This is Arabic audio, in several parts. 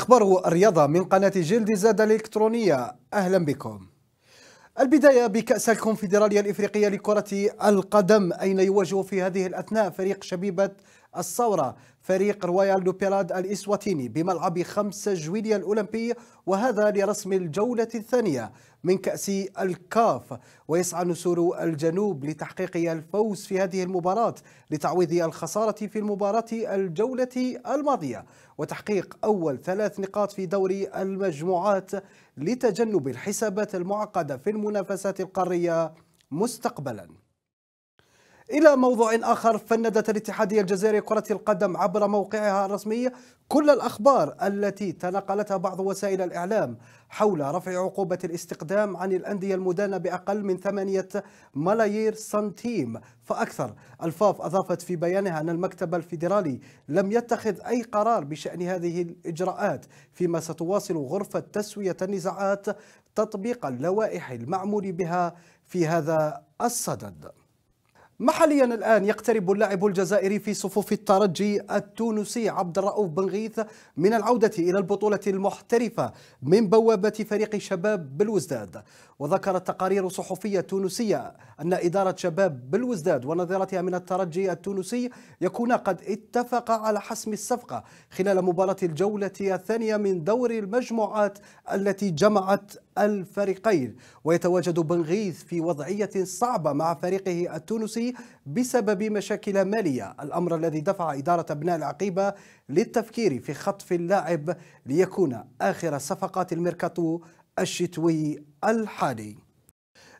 أخبار الرياضة من قناة جلد زاد الإلكترونية أهلا بكم البداية بكأس الكونفدرالية الإفريقية لكرة القدم أين يواجه في هذه الأثناء فريق شبيبة الثورة فريق رويال دو بيراد الإسواتيني بملعب 5 جويليا الأولمبي وهذا لرسم الجولة الثانية من كأس الكاف ويسعى نسور الجنوب لتحقيق الفوز في هذه المباراة لتعويض الخسارة في المباراة الجولة الماضية وتحقيق أول ثلاث نقاط في دوري المجموعات لتجنب الحسابات المعقدة في المنافسات القارية مستقبلاً إلى موضوع آخر فندت الاتحادية الجزائرية كرة القدم عبر موقعها الرسمي كل الأخبار التي تنقلتها بعض وسائل الإعلام حول رفع عقوبة الاستقدام عن الأندية المدانة بأقل من ثمانية ملايير سنتيم فأكثر الفاف أضافت في بيانها أن المكتب الفيدرالي لم يتخذ أي قرار بشأن هذه الإجراءات فيما ستواصل غرفة تسوية النزاعات تطبيق اللوائح المعمول بها في هذا الصدد محليا الآن يقترب اللاعب الجزائري في صفوف الترجي التونسي عبد الرؤوف بن غيث من العودة إلى البطولة المحترفة من بوابة فريق شباب بالوزداد وذكرت تقارير صحفية تونسية أن إدارة شباب بالوزداد ونظيرتها من الترجي التونسي يكون قد اتفق على حسم الصفقة خلال مباراة الجولة الثانية من دور المجموعات التي جمعت الفريقين ويتواجد بنغيث في وضعية صعبة مع فريقه التونسي بسبب مشاكل مالية الأمر الذي دفع إدارة أبناء العقيبة للتفكير في خطف اللاعب ليكون آخر صفقات الميركاتو الشتوي الحالي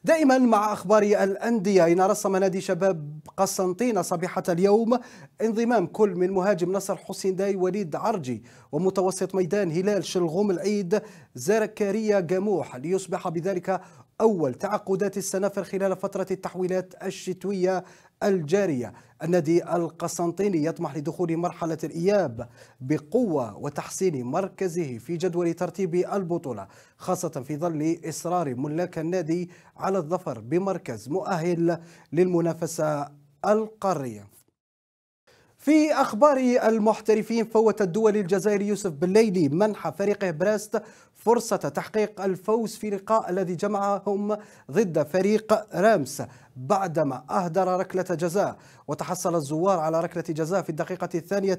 دائما مع اخبار الانديه إن رسم نادي شباب قسنطينه صبيحه اليوم انضمام كل من مهاجم نصر حسين داي وليد عرجي ومتوسط ميدان هلال شلغوم العيد زركريا جموح ليصبح بذلك اول تعاقدات السنافر خلال فتره التحويلات الشتويه الجارية النادي القسنطيني يطمح لدخول مرحلة الإياب بقوة وتحسين مركزه في جدول ترتيب البطولة خاصة في ظل إصرار ملاك النادي على الظفر بمركز مؤهل للمنافسة القارية في أخبار المحترفين فوت الدول الجزائري يوسف بالليلي منح فريقه براست فرصة تحقيق الفوز في لقاء الذي جمعهم ضد فريق رامس بعدما أهدر ركلة جزاء وتحصل الزوار على ركلة جزاء في الدقيقة الثانية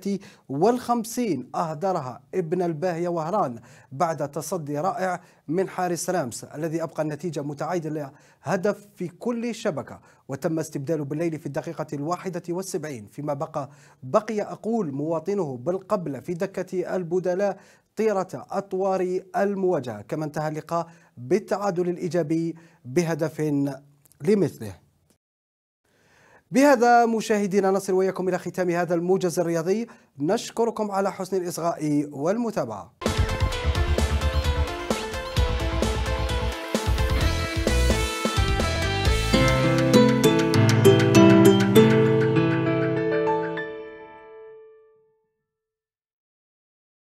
والخمسين أهدرها ابن الباهية وهران بعد تصدي رائع من حارس رامس الذي أبقى النتيجة متعادلة هدف في كل شبكة وتم استبداله بالليل في الدقيقة الواحدة والسبعين فيما بقى بقي أقول مواطنه بالقبل في دكة البدلاء طيرة أطوار المواجهة كما انتهى اللقاء بالتعادل الإيجابي بهدف لمثله بهذا مشاهدينا نصل وياكم إلى ختام هذا الموجز الرياضي نشكركم على حسن الإصغاء والمتابعة